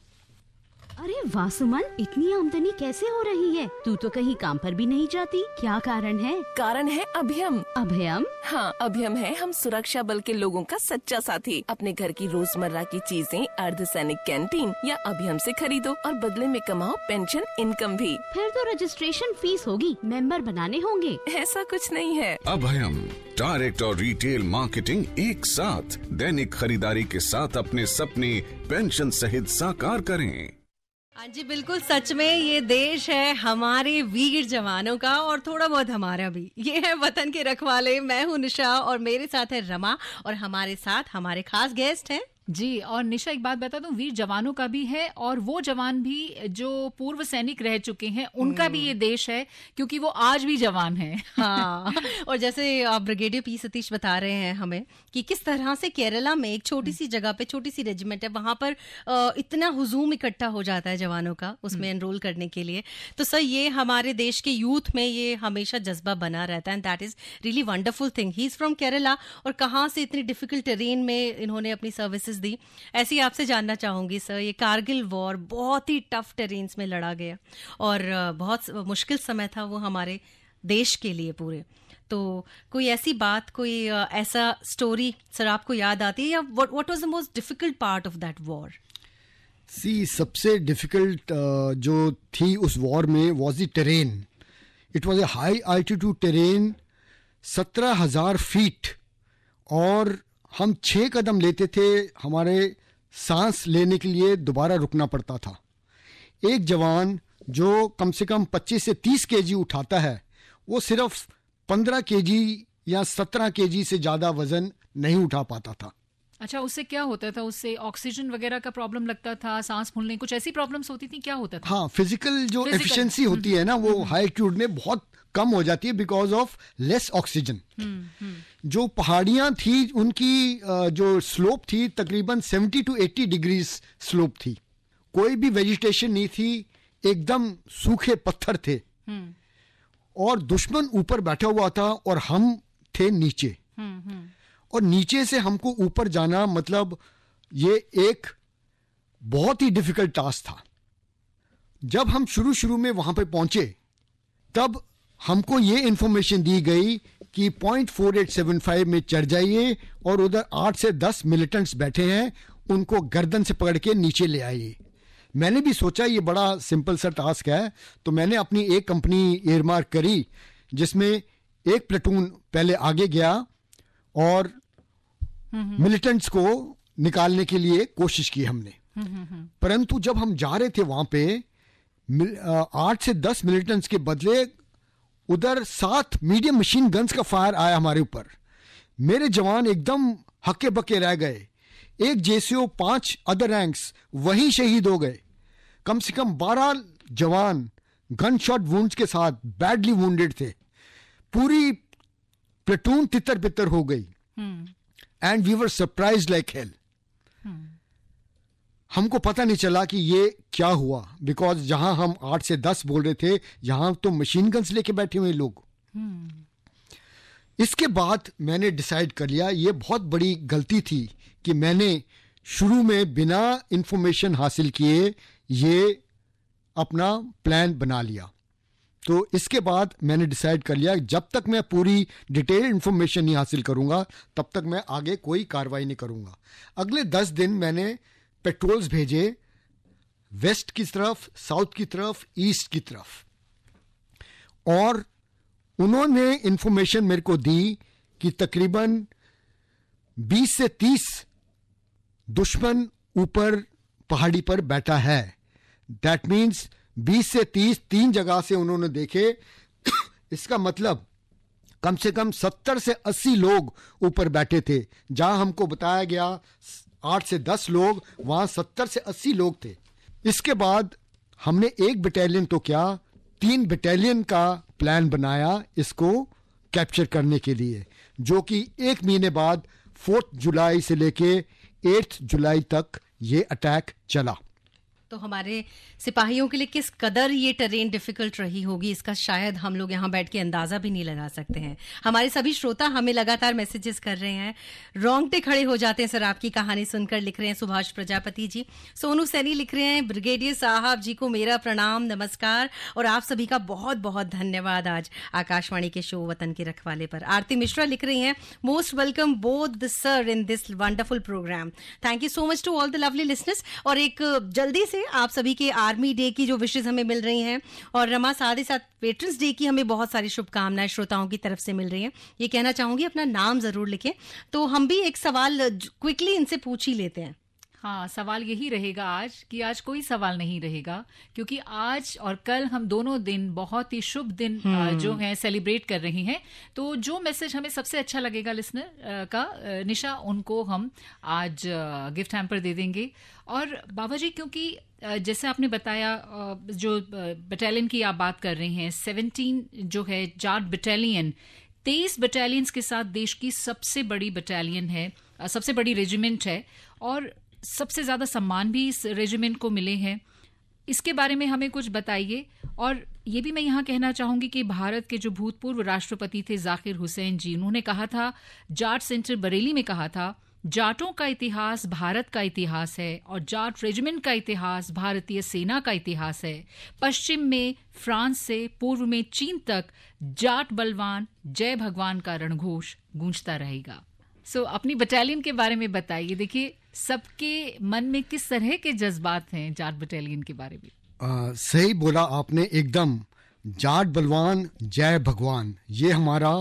अरे वासुमन इतनी आमदनी कैसे हो रही है तू तो कहीं काम पर भी नहीं जाती क्या कारण है कारण है अभियम अभियम हाँ अभियम है हम सुरक्षा बल के लोगों का सच्चा साथी अपने घर की रोजमर्रा की चीजें अर्ध सैनिक कैंटीन या अभियम से खरीदो और बदले में कमाओ पेंशन इनकम भी फिर तो रजिस्ट्रेशन फीस होगी मेंबर बनाने होंगे ऐसा कुछ नहीं है अभयम डायरेक्ट और रिटेल मार्केटिंग एक साथ दैनिक खरीदारी के साथ अपने सपने पेंशन सहित साकार करें हाँ जी बिल्कुल सच में ये देश है हमारे वीर जवानों का और थोड़ा बहुत हमारा भी ये है वतन के रखवाले मैं हूँ निशा और मेरे साथ है रमा और हमारे साथ हमारे खास गेस्ट हैं जी और निशा एक बात बता दूं वीर जवानों का भी है और वो जवान भी जो पूर्व सैनिक रह चुके हैं उनका भी हम्म। ये देश है क्योंकि वो आज भी जवान है हाँ और जैसे ब्रिगेडियर पी सतीश बता रहे हैं हमें कि किस तरह से केरला में एक छोटी सी जगह पे छोटी सी रेजिमेंट है वहां पर इतना हुजूम इकट्ठा हो जाता है जवानों का उसमें एनरोल हम्म। करने के लिए तो सर ये हमारे देश के यूथ में ये हमेशा जज्बा बना रहता है and that is really wonderful thing he is from Kerala और कहाँ से इतनी डिफिकल्ट टेरेन में इन्होंने अपनी सर्विसेज क्लासेस दी ऐसी आपसे जानना चाहूंगी सर ये कारगिल वॉर बहुत ही टफ टेरेन्स में लड़ा गया और बहुत मुश्किल समय था वो हमारे देश के लिए पूरे तो कोई ऐसी बात कोई ऐसा स्टोरी सर आपको याद आती है या what was the most difficult part of that war see सबसे डिफिकल्ट जो थी उस वॉर में was the terrain it was a high altitude terrain सत्रह हज़ार फीट और हम छः कदम लेते थे हमारे सांस लेने के लिए दोबारा रुकना पड़ता था एक जवान जो कम से कम 25 से 30 केजी उठाता है वो सिर्फ 15 केजी या 17 केजी से ज़्यादा वज़न नहीं उठा पाता था अच्छा उससे क्या होता था उससे ऑक्सीजन वगैरह का प्रॉब्लम लगता था सांस फूलने कुछ ऐसी प्रॉब्लम्स होती थी क्या होता था हाँ फिजिकल जो एफिशिएंसी होती हम्म, है ना वो हाई हम्म, एल्टीट्यूड हम्म। में बहुत कम हो जाती है बिकॉज ऑफ लेस ऑक्सीजन जो पहाड़ियां थी उनकी जो स्लोप थी तकरीबन seventy to eighty degree slope थी कोई भी वेजिटेशन नहीं थी एकदम सूखे पत्थर थे और दुश्मन ऊपर बैठा हुआ था और हम थे नीचे हुँ, हुँ. और नीचे से हमको ऊपर जाना मतलब ये एक बहुत ही डिफिकल्ट टास्क था जब हम शुरू शुरू में वहाँ पे पहुंचे तब हमको ये इन्फॉर्मेशन दी गई कि point four eight seven five में चढ़ जाइए और उधर आठ से दस मिलिटेंट्स बैठे हैं उनको गर्दन से पकड़ के नीचे ले आइए मैंने भी सोचा ये बड़ा सिंपल सा टास्क है तो मैंने अपनी एक कंपनी एयरमार्क करी जिसमें एक प्लेटून पहले आगे गया और मिलिटेंट्स को निकालने के लिए कोशिश की हमने परंतु जब हम जा रहे थे वहां पे आठ से दस मिलिटेंट्स के बदले उधर सात मीडियम मशीन गन्स का फायर आया हमारे ऊपर मेरे जवान एकदम हक्के बक्के रह गए एक जेसीओ पांच अदर रैंक्स वही शहीद हो गए कम से कम बारह जवान गन शॉट वूंड्स के साथ बैडली वेड थे पूरी प्लेटून तितर बितर हो गई hmm. And we were surprise like hell हमको पता नहीं चला कि ये क्या हुआ बिकॉज जहां हम आठ से दस बोल रहे थे यहां तो मशीन गन्स लेके बैठे हुए लोग hmm. इसके बाद मैंने डिसाइड कर लिया ये बहुत बड़ी गलती थी कि मैंने शुरू में बिना इंफॉर्मेशन हासिल किए ये अपना प्लान बना लिया तो इसके बाद मैंने डिसाइड कर लिया जब तक मैं पूरी डिटेल इन्फॉर्मेशन नहीं हासिल करूंगा तब तक मैं आगे कोई कार्रवाई नहीं करूंगा अगले दस दिन मैंने पेट्रोल्स भेजे वेस्ट की तरफ साउथ की तरफ ईस्ट की तरफ और उन्होंने इन्फॉर्मेशन मेरे को दी कि तकरीबन 20 से 30 दुश्मन ऊपर पहाड़ी पर बैठा है दैट मीन्स बीस से तीस तीन जगह से उन्होंने देखे इसका मतलब कम से कम सत्तर से अस्सी लोग ऊपर बैठे थे जहां हमको बताया गया आठ से दस लोग वहां सत्तर से अस्सी लोग थे इसके बाद हमने एक बटालियन तो क्या तीन बटालियन का प्लान बनाया इसको कैप्चर करने के लिए जो कि एक महीने बाद फोर्थ जुलाई से लेके एट्थ जुलाई तक ये अटैक चला तो हमारे सिपाहियों के लिए किस कदर ये ट्रेन डिफिकल्ट रही होगी इसका शायद हम लोग यहाँ बैठ के अंदाजा भी नहीं लगा सकते हैं हमारे सभी श्रोता हमें लगातार मैसेजेस कर रहे हैं रोंगटे खड़े हो जाते हैं सर आपकी कहानी सुनकर लिख रहे हैं सुभाष प्रजापति जी सोनू सैनी लिख रहे हैं ब्रिगेडियर साहब जी को मेरा प्रणाम नमस्कार और आप सभी का बहुत बहुत धन्यवाद आज आकाशवाणी के शो वतन के रखवाले पर आरती मिश्रा लिख रही हैं most welcome both the sir in this wonderful programme thank you so much to all the lovely listeners और एक जल्दी से आप सभी के आर्मी डे की जो विशेष हमें मिल रही हैं और रमा साथ ही साथ पेट्रंस डे की हमें बहुत सारी शुभकामनाएं श्रोताओं की तरफ से मिल रही हैं ये कहना चाहूंगी अपना नाम जरूर लिखें तो हम भी एक सवाल क्विकली इनसे पूछ ही लेते हैं हाँ सवाल यही रहेगा आज कि आज कोई सवाल नहीं रहेगा क्योंकि आज और कल हम दोनों दिन बहुत ही शुभ दिन हम्म। जो है सेलिब्रेट कर रहे हैं तो जो मैसेज हमें सबसे अच्छा लगेगा लिसनर का निशा उनको हम आज गिफ्ट हैम्पर दे देंगे और बाबा जी क्योंकि जैसे आपने बताया जो बटालियन की आप बात कर रहे हैं सेवनटीन जो है जाट बटालियन तेईस बटालियंस के साथ देश की सबसे बड़ी बटालियन है सबसे बड़ी रेजिमेंट है और सबसे ज़्यादा सम्मान भी इस रेजिमेंट को मिले हैं इसके बारे में हमें कुछ बताइए और ये भी मैं यहाँ कहना चाहूंगी कि भारत के जो भूतपूर्व राष्ट्रपति थे जाकिर हुसैन जी उन्होंने कहा था जाट सेंटर बरेली में कहा था जाटों का इतिहास भारत का इतिहास है और जाट रेजिमेंट का इतिहास भारतीय सेना का इतिहास है पश्चिम में फ्रांस से पूर्व में चीन तक जाट बलवान जय भगवान का रणघोष गूंजता रहेगा सो so, अपनी बटालियन के बारे में बताइए देखिए सबके मन में किस तरह के जज्बात हैं जाट बटालियन के बारे में सही बोला आपने एकदम जाट बलवान जय भगवान ये हमारा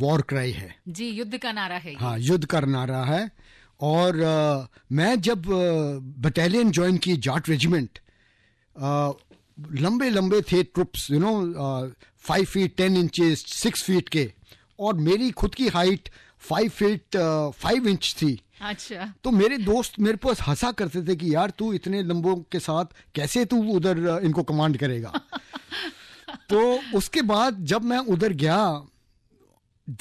वॉर क्राई है जी युद्ध का नारा है हाँ युद्ध का नारा है और आ, मैं जब बटालियन ज्वाइन की जाट रेजिमेंट लंबे लंबे थे troops you know five feet ten inches six feet के और मेरी खुद की height five feet five inch थी अच्छा तो मेरे दोस्त मेरे पास हंसा करते थे कि यार तू इतने लंबों के साथ कैसे तू उधर uh, इनको कमांड करेगा तो उसके बाद जब मैं उधर गया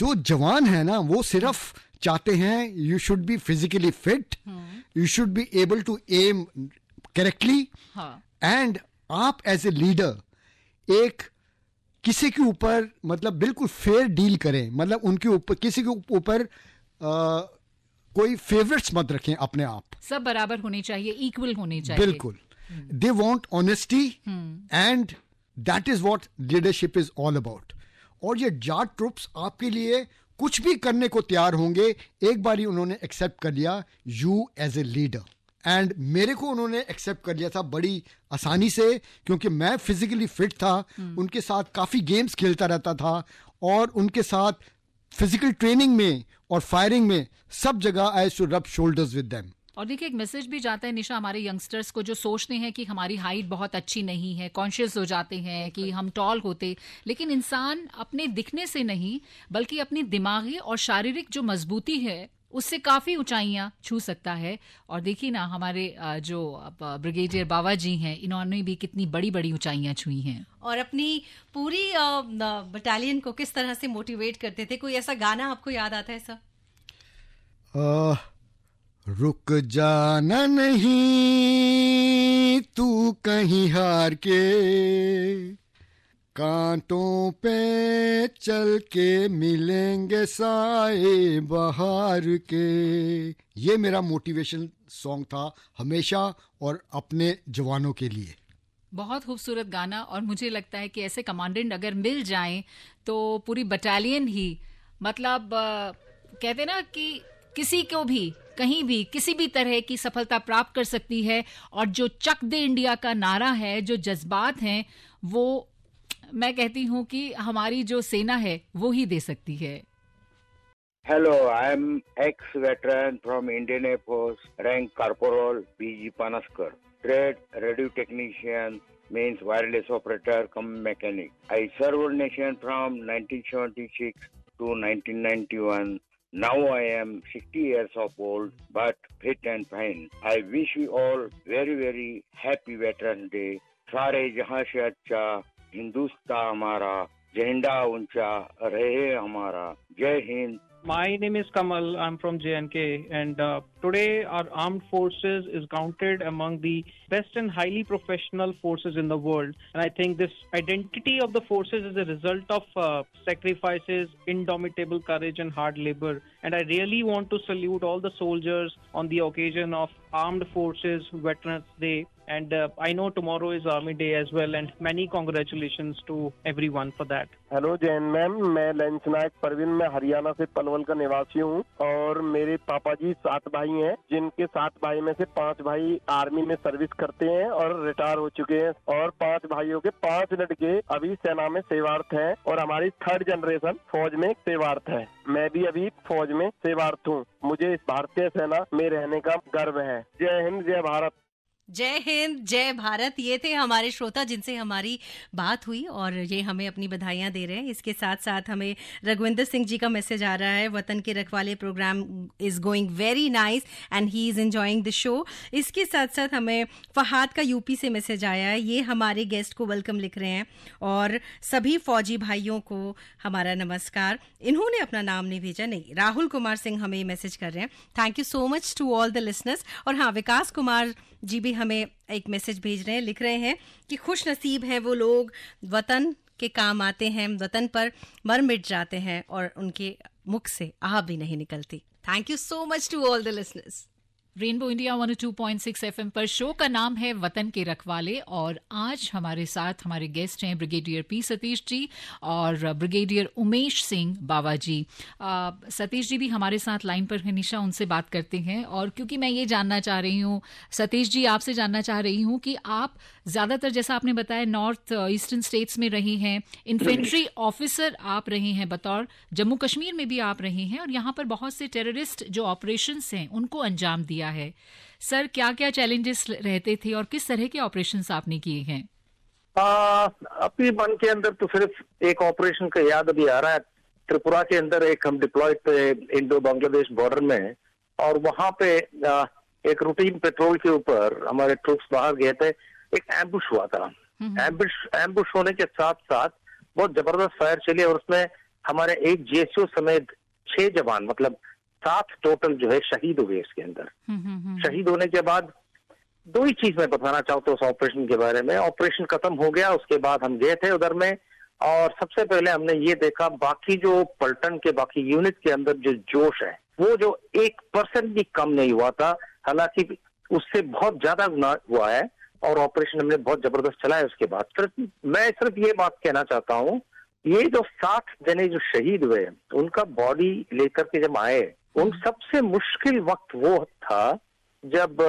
जो जवान है ना वो सिर्फ चाहते हैं you should be physically fit you should be able to aim correctly and आप एज ए लीडर एक किसी के ऊपर मतलब बिल्कुल फेयर डील करें मतलब उनके ऊपर किसी के ऊपर कोई फेवरेट्स मत रखें अपने आप सब बराबर होने चाहिए इक्वल होने चाहिए बिल्कुल they want honesty and that is what leadership is all about और ये जाट ट्रुप्स आपके लिए कुछ भी करने को तैयार होंगे एक बार ही उन्होंने एक्सेप्ट कर लिया you as a leader and मेरे को उन्होंने एक्सेप्ट कर लिया था बड़ी आसानी से क्योंकि मैं फिजिकली फिट था हम्म। उनके साथ काफ़ी गेम्स खेलता रहता था और उनके साथ फिजिकल ट्रेनिंग में और फायरिंग में सब जगह I should rub shoulders with them और देखिए एक मैसेज भी जाता है निशा हमारे यंगस्टर्स को जो सोचते हैं कि हमारी हाइट बहुत अच्छी नहीं है कॉन्शियस हो जाते हैं कि हम टॉल होते लेकिन इंसान अपने दिखने से नहीं बल्कि अपनी दिमागी और शारीरिक जो मजबूती है उससे काफ़ी ऊंचाइयां छू सकता है और देखिए ना हमारे जो ब्रिगेडियर बाबा जी हैं इन्होंने भी कितनी बड़ी बड़ी ऊंचाइयां छुई हैं और अपनी पूरी बटालियन को किस तरह से मोटिवेट करते थे कोई ऐसा गाना आपको याद आता है सर रुक जाना नहीं तू कहीं हार के कांटों पे चल के मिलेंगे साए बहार के ये मेरा मोटिवेशन सॉन्ग था हमेशा और अपने जवानों के लिए बहुत खूबसूरत गाना और मुझे लगता है कि ऐसे कमांडेंट अगर मिल जाएं तो पूरी बटालियन ही मतलब कहते ना कि किसी को भी कहीं भी किसी भी तरह की सफलता प्राप्त कर सकती है और जो चक दे इंडिया का नारा है जो जज्बात हैं वो मैं कहती हूँ कि हमारी जो सेना है वो ही दे सकती है hello I am x veteran from Indian air force rank corporeal PG पानस्कर trade radio technician means wireless operator come mechanic I serve nation from 1976 to 1991 now I am 60 years of old but fit and fine I wish you all very very happy veteran day सारे जहां से अच्छा हिंदुस्तान हमारा झंडा ऊंचा रहे हमारा Jai Hind my name is Kamal I am from J and K and Today, our armed forces is counted among the best and highly professional forces in the world. And I think this identity of the forces is a result of uh, sacrifices, indomitable courage, and hard labor. And I really want to salute all the soldiers on the occasion of Armed Forces Veterans Day. And uh, I know tomorrow is Army Day as well, and many congratulations to everyone for that. Hello Jain ma'am मैं lance Naik Parveen मैं हरियाणा से पलवल का निवासी हूँ और मेरे पापा जी सात भाई भाई हैं जिनके सात भाई में से पांच भाई आर्मी में सर्विस करते हैं और रिटायर हो चुके हैं और पांच भाइयों के पांच लड़के अभी सेना में सेवार्थ हैं और हमारी थर्ड जनरेशन फौज में सेवार्थ है मैं भी अभी फौज में सेवार्थ हूँ मुझे इस भारतीय सेना में रहने का गर्व है जय हिंद जय भारत जय हिंद जय भारत ये थे हमारे श्रोता जिनसे हमारी बात हुई और ये हमें अपनी बधाइयां दे रहे हैं इसके साथ साथ हमें रघुविंदर सिंह जी का मैसेज आ रहा है वतन के रखवाले programme is going very nice and he is enjoying the show इसके साथ साथ हमें फहाद का यूपी से मैसेज आया है ये हमारे गेस्ट को वेलकम लिख रहे हैं और सभी फौजी भाइयों को हमारा नमस्कार इन्होंने अपना नाम नहीं भेजा नहीं राहुल कुमार सिंह हमें मैसेज कर रहे हैं thank you so much to all the listeners और हाँ विकास कुमार जी भी हमें एक मैसेज भेज रहे हैं लिख रहे हैं कि खुश नसीब हैं वो लोग वतन के काम आते हैं वतन पर मर मिट जाते हैं और उनके मुख से आह भी नहीं निकलती thank you so much to all the listeners rainbow India 102.6 FM पर शो का नाम है वतन के रखवाले और आज हमारे साथ हमारे गेस्ट हैं ब्रिगेडियर पी सतीश जी और ब्रिगेडियर उमेश सिंह बाबा जी सतीश जी भी हमारे साथ लाइन पर हनीशा उनसे बात करते हैं और क्योंकि मैं ये जानना चाह रही हूँ सतीश जी आपसे जानना चाह रही हूँ कि आप ज़्यादातर जैसा आपने बताया नॉर्थ ईस्टर्न स्टेट्स में रहे हैं इन्फेंट्री ऑफिसर आप रहे हैं बतौर जम्मू कश्मीर में भी आप रहे हैं और यहाँ पर बहुत से टेररिस्ट जो ऑपरेशन हैं उनको अंजाम दिया किया है सर क्या क्या चैलेंजेस रहते थे और किस तरह के ऑपरेशन आपने किए हैं अपने मन के अंदर तो सिर्फ एक ऑपरेशन का याद अभी आ रहा है त्रिपुरा के अंदर एक हम डिप्लॉयड थे इंडो बांग्लादेश बॉर्डर में और वहां पे आ, एक रूटीन पेट्रोल के ऊपर हमारे ट्रुप्स बाहर गए थे एक एम्बुश हुआ था एम्बुश एम्बुश होने के साथ साथ बहुत जबरदस्त फायर चली और उसमें हमारे एक जेसीओ समेत छह जवान मतलब सात टोटल जो है शहीद हुए इसके अंदर हम्म, हम्म, हम्म। शहीद होने के बाद दो ही चीज मैं बताना चाहता हूँ उस ऑपरेशन के बारे में ऑपरेशन खत्म हो गया उसके बाद हम गए थे उधर में और सबसे पहले हमने ये देखा बाकी जो पलटन के बाकी यूनिट के अंदर जो जोश है वो जो एक परसेंट भी कम नहीं हुआ था हालांकि उससे बहुत ज्यादा गुना हुआ है और ऑपरेशन हमने बहुत जबरदस्त चलाया उसके बाद सिर्फ मैं सिर्फ ये बात कहना चाहता हूँ ये जो साठ जने जो शहीद हुए उनका बॉडी लेकर के जब आए उन सबसे मुश्किल वक्त वो था जब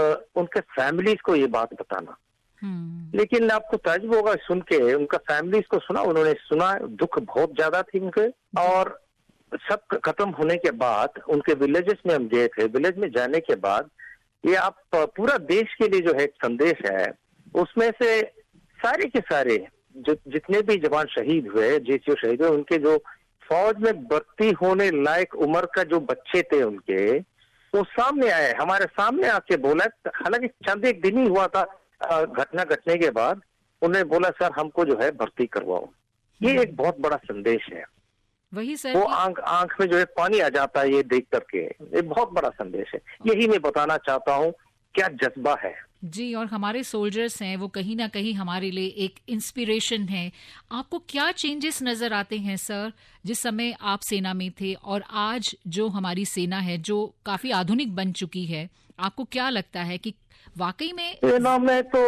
उनके फैमिलीज को ये बात बताना हम्म। लेकिन आपको तजब होगा सुन के उनका फैमिलीज को सुना उन्होंने सुना दुख बहुत ज्यादा थी उनके और सब खत्म होने के बाद उनके विलेजेस में हम गए थे विलेज में जाने के बाद ये आप पूरा देश के लिए जो है एक संदेश है उसमें से सारे के सारे जो जितने भी जवान शहीद हुए जे शहीद हुए उनके जो फौज में भर्ती होने लायक उम्र का जो बच्चे थे उनके वो सामने आए हमारे सामने आके बोला हालांकि चंद एक दिन ही हुआ था घटना घटने के बाद उन्होंने बोला सर हमको जो है भर्ती करवाओ ये एक बहुत बड़ा संदेश है वही सर वो आंख आंख में जो है पानी आ जाता है ये देख करके ये बहुत बड़ा संदेश है यही मैं बताना चाहता हूँ क्या जज्बा है जी और हमारे सोल्जर्स हैं वो कहीं ना कहीं हमारे लिए एक इंस्पिरेशन है आपको क्या चेंजेस नज़र आते हैं सर जिस समय आप सेना में थे और आज जो हमारी सेना है जो काफ़ी आधुनिक बन चुकी है आपको क्या लगता है कि वाकई में सेना में तो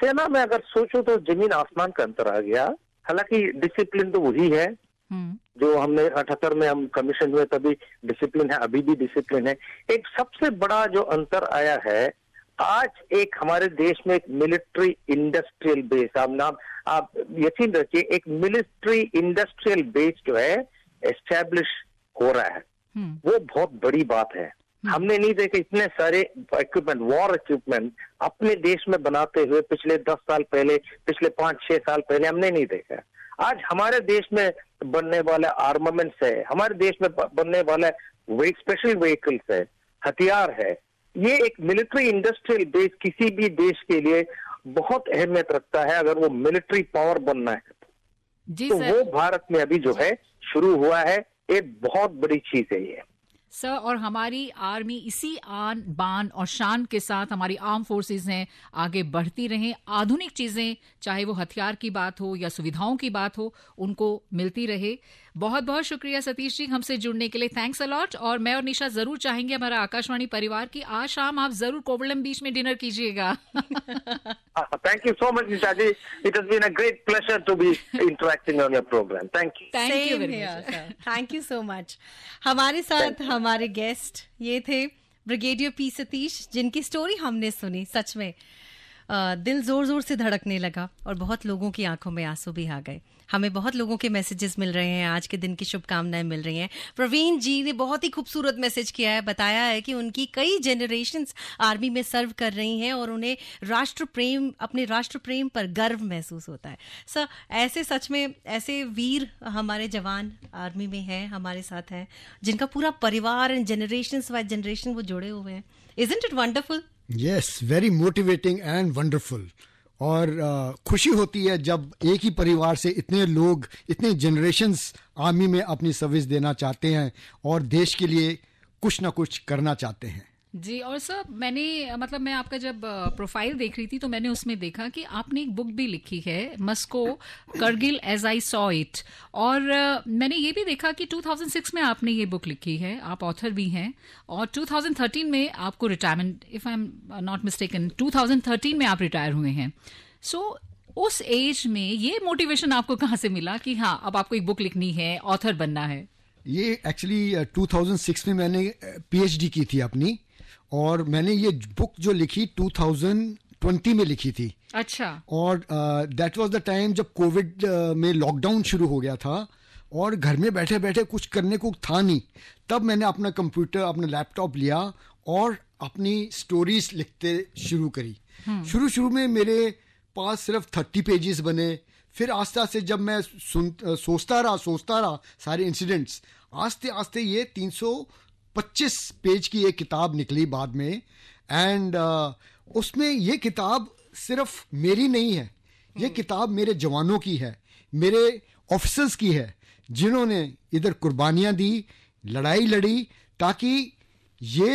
सेना में अगर सोचो तो जमीन आसमान का अंतर आ गया हालांकि डिसिप्लिन तो वही है हम्म। जो हमने अठहत्तर में हम कमीशन हुए तभी डिसिप्लिन है अभी भी डिसिप्लिन है एक सबसे बड़ा जो अंतर आया है आज एक हमारे देश में एक मिलिट्री इंडस्ट्रियल बेस आप नाम आप यकीन रखिए एक मिलिट्री इंडस्ट्रियल बेस जो है एस्टेब्लिश हो रहा है हम्म। वो बहुत बड़ी बात है हम्म। हमने नहीं देखा इतने सारे इक्विपमेंट वॉर इक्विपमेंट अपने देश में बनाते हुए पिछले दस साल पहले पिछले पांच छह साल पहले हमने नहीं देखा आज हमारे देश में बनने वाले आर्मामेंट्स है हमारे देश में बनने वाले स्पेशल व्हीकल्स है हथियार है ये एक मिलिट्री इंडस्ट्रियल बेस किसी भी देश के लिए बहुत अहमियत रखता है अगर वो मिलिट्री पावर बनना है जी तो सर, वो भारत में अभी जो है शुरू हुआ है एक बहुत बड़ी चीज है ये सर और हमारी आर्मी इसी आन बान और शान के साथ हमारी आर्म फोर्सेस हैं आगे बढ़ती रहें आधुनिक चीजें चाहे वो हथियार की बात हो या सुविधाओं की बात हो उनको मिलती रहे बहुत बहुत शुक्रिया सतीश जी हमसे जुड़ने के लिए थैंक्स अलॉट और मैं और निशा जरूर चाहेंगे हमारा आकाशवाणी परिवार की आज शाम आप जरूर कोवलम बीच में डिनर कीजिएगा thank you so much Nisha ji it has been a great pleasure to be interacting on your programme thank you thank you thank you so much हमारे साथ हमारे गेस्ट ये थे ब्रिगेडियर पी सतीश जिनकी स्टोरी हमने सुनी सच में uh, दिल जोर जोर से धड़कने लगा और बहुत लोगों की आंखों में आंसू भी आ गए हमें बहुत लोगों के मैसेजेस मिल रहे हैं आज के दिन की शुभकामनाएं मिल रही हैं प्रवीण जी ने बहुत ही खूबसूरत मैसेज किया है बताया है कि उनकी कई जनरेशन आर्मी में सर्व कर रही हैं और उन्हें राष्ट्र प्रेम अपने राष्ट्र प्रेम पर गर्व महसूस होता है सर ऐसे सच में ऐसे वीर हमारे जवान आर्मी में हैं हमारे साथ हैं जिनका पूरा परिवार एंड जनरेशन वाइज जनरेशन वो जुड़े हुए हैं is it wonderful yes very motivating and wonderful और खुशी होती है जब एक ही परिवार से इतने लोग इतने जनरेशन्स आर्मी में अपनी सर्विस देना चाहते हैं और देश के लिए कुछ ना कुछ करना चाहते हैं जी और सर मैंने मतलब मैं आपका जब प्रोफाइल देख रही थी तो मैंने उसमें देखा कि आपने एक बुक भी लिखी है मस्को Kargil as I saw it और मैंने ये भी देखा कि 2006 में आपने ये बुक लिखी है आप ऑथर भी हैं और 2013 में आपको retirement if I am not mistaken 2013 में आप रिटायर हुए हैं सो so, उस एज में ये मोटिवेशन आपको कहाँ से मिला कि हाँ अब आपको एक बुक लिखनी है ऑथर बनना है ये एक्चुअली 2006 में मैंने पीएचडी की थी अपनी और मैंने ये बुक जो लिखी 2020 में लिखी थी अच्छा और दैट वाज द टाइम जब कोविड uh, में लॉकडाउन शुरू हो गया था और घर में बैठे बैठे कुछ करने को था नहीं तब मैंने अपना कंप्यूटर अपना लैपटॉप लिया और अपनी स्टोरीज लिखते शुरू करी हम्म। शुरू शुरू में मेरे पास सिर्फ थर्टी पेजेस बने फिर आस्ते आस्ते जब मैं सुन uh, सोचता रहा सोचता रहा सारे इंसिडेंट्स आस्ते आस्ते ये तीन सौ पच्चीस पेज की एक किताब निकली बाद में एंड uh, उसमें ये किताब सिर्फ मेरी नहीं है ये hmm. किताब मेरे जवानों की है मेरे ऑफिसर्स की है जिन्होंने इधर कुर्बानियाँ दी लड़ाई लड़ी ताकि ये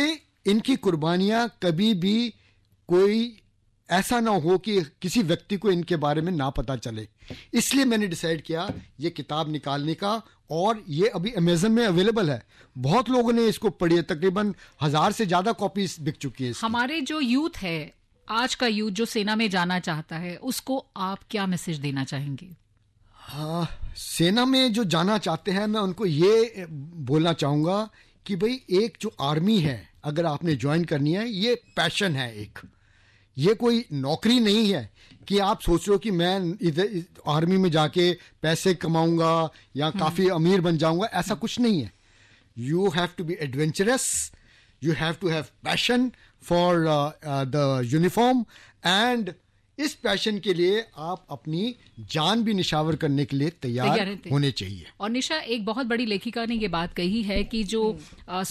इनकी कुर्बानियाँ कभी भी कोई ऐसा ना हो कि किसी व्यक्ति को इनके बारे में ना पता चले इसलिए मैंने डिसाइड किया ये किताब निकालने का और ये अभी अमेजन में अवेलेबल है बहुत लोगों ने इसको पढ़ी है तकरीबन हजार से ज्यादा कॉपीज बिक चुकी है हमारे जो यूथ है आज का यूथ जो सेना में जाना चाहता है उसको आप क्या मैसेज देना चाहेंगे हाँ सेना में जो जाना चाहते हैं मैं उनको ये बोलना चाहूंगा कि भाई एक जो आर्मी है अगर आपने ज्वाइन करनी है ये पैशन है एक ये कोई नौकरी नहीं है कि आप सोच रहे हो कि मैं इधर आर्मी में जाके पैसे कमाऊंगा या हम्म। काफ़ी अमीर बन जाऊंगा ऐसा कुछ नहीं है you have to be adventurous you have to have passion for the uniform and इस पैशन के लिए आप अपनी जान भी निशावर करने के लिए तैयार होने चाहिए और निशा एक बहुत बड़ी लेखिका ने ये बात कही है कि जो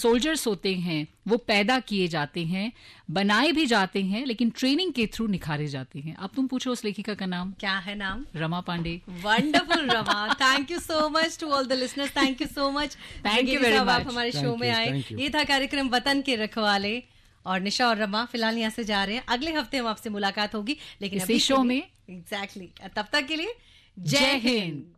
सोल्जर्स हम्म। होते हैं वो पैदा किए जाते हैं बनाए भी जाते हैं लेकिन ट्रेनिंग के थ्रू निखारे जाते हैं अब तुम पूछो उस लेखिका का नाम क्या है नाम Rama Pande wonderful Rama thank you so much to all the listeners thank you so much thank you आप हमारे शो में आए ये था कार्यक्रम वतन के रखवाले और निशा और रमा फिलहाल यहाँ से जा रहे हैं अगले हफ्ते हम आपसे मुलाकात होगी लेकिन इसी शो में एग्जैक्टली exactly. तब तक के लिए जय हिंद